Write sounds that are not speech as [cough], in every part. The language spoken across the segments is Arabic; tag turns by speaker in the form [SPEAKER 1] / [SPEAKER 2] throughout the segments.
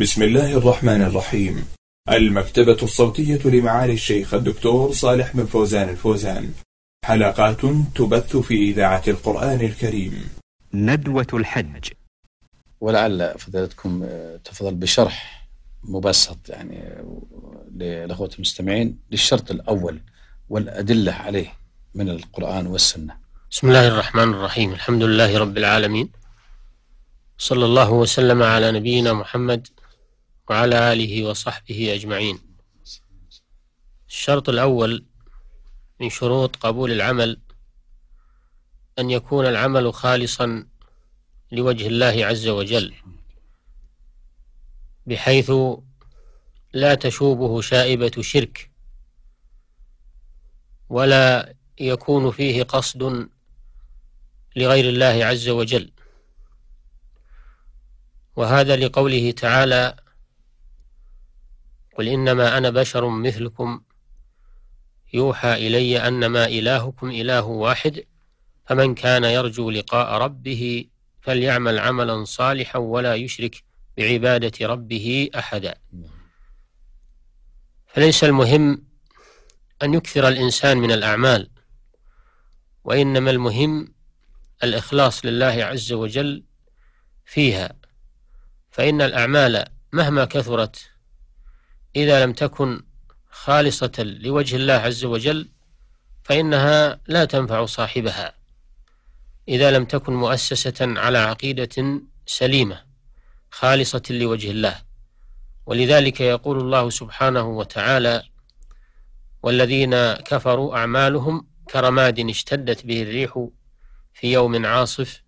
[SPEAKER 1] بسم الله الرحمن الرحيم المكتبة الصوتية لمعالي الشيخ الدكتور صالح بن فوزان الفوزان حلقات تبث في إذاعة القرآن الكريم ندوة الحج ولعل فضيلتكم آه، تفضل بشرح مبسط يعني لأخوة المستمعين للشرط الأول والأدلة عليه من القرآن والسنة بسم الله الرحمن الرحيم الحمد لله رب العالمين صلى الله وسلم على نبينا محمد وعلى آله وصحبه أجمعين الشرط الأول من شروط قبول العمل أن يكون العمل خالصا لوجه الله عز وجل بحيث لا تشوبه شائبة شرك ولا يكون فيه قصد لغير الله عز وجل وهذا لقوله تعالى قل إنما أنا بشر مثلكم يوحى إلي أنما إلهكم إله واحد فمن كان يرجو لقاء ربه فليعمل عملا صالحا ولا يشرك بعبادة ربه أحدا فليس المهم أن يكثر الإنسان من الأعمال وإنما المهم الإخلاص لله عز وجل فيها فإن الأعمال مهما كثرت إذا لم تكن خالصة لوجه الله عز وجل فإنها لا تنفع صاحبها إذا لم تكن مؤسسة على عقيدة سليمة خالصة لوجه الله ولذلك يقول الله سبحانه وتعالى والذين كفروا أعمالهم كرماد اشتدت به الريح في يوم عاصف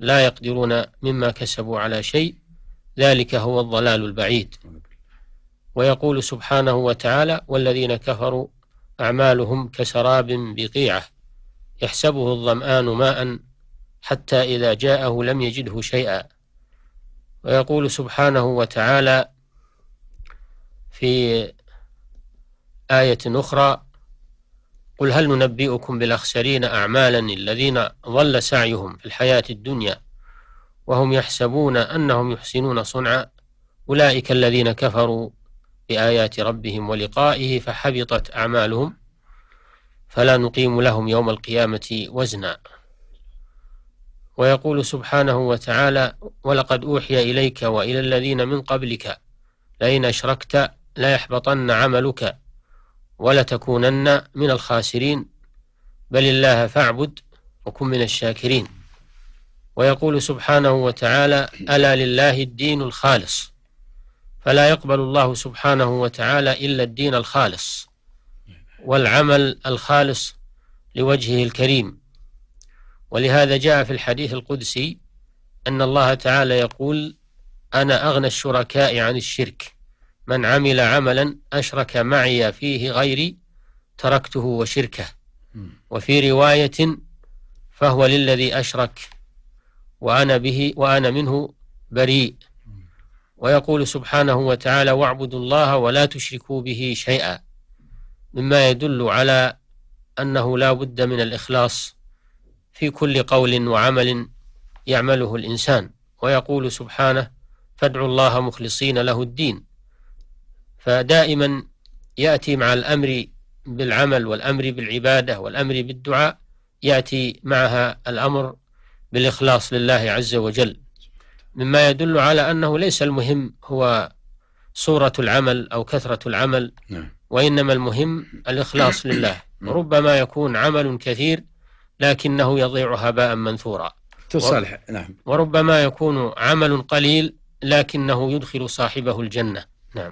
[SPEAKER 1] لا يقدرون مما كسبوا على شيء ذلك هو الضلال البعيد ويقول سبحانه وتعالى والذين كفروا أعمالهم كسراب بقيعة يحسبه الظمآن ماء حتى إذا جاءه لم يجده شيئا ويقول سبحانه وتعالى في آية أخرى قل هل ننبئكم بالأخسرين أعمالا الذين ضل سعيهم في الحياة الدنيا وهم يحسبون أنهم يحسنون صنعا أولئك الذين كفروا بآيات ربهم ولقائه فحبطت أعمالهم فلا نقيم لهم يوم القيامة وزنا ويقول سبحانه وتعالى ولقد أوحي إليك وإلى الذين من قبلك لئن أشركت لا يحبطن عملك ولتكونن من الخاسرين بل الله فاعبد وكن من الشاكرين ويقول سبحانه وتعالى ألا لله الدين الخالص فلا يقبل الله سبحانه وتعالى إلا الدين الخالص والعمل الخالص لوجهه الكريم ولهذا جاء في الحديث القدسي أن الله تعالى يقول أنا أغنى الشركاء عن الشرك من عمل عملا أشرك معي فيه غيري تركته وشركه وفي رواية فهو للذي أشرك وأنا به وأنا منه بريء ويقول سبحانه وتعالى واعبدوا الله ولا تشركوا به شيئا مما يدل على أنه لا بد من الإخلاص في كل قول وعمل يعمله الإنسان ويقول سبحانه فادعوا الله مخلصين له الدين فدائما يأتي مع الأمر بالعمل والأمر بالعبادة والأمر بالدعاء يأتي معها الأمر بالإخلاص لله عز وجل مما يدل على أنه ليس المهم هو صورة العمل أو كثرة العمل نعم. وإنما المهم الإخلاص [coughs] لله نعم. ربما يكون عمل كثير لكنه يضيع هباء منثورا تصالح نعم وربما يكون عمل قليل لكنه يدخل صاحبه الجنة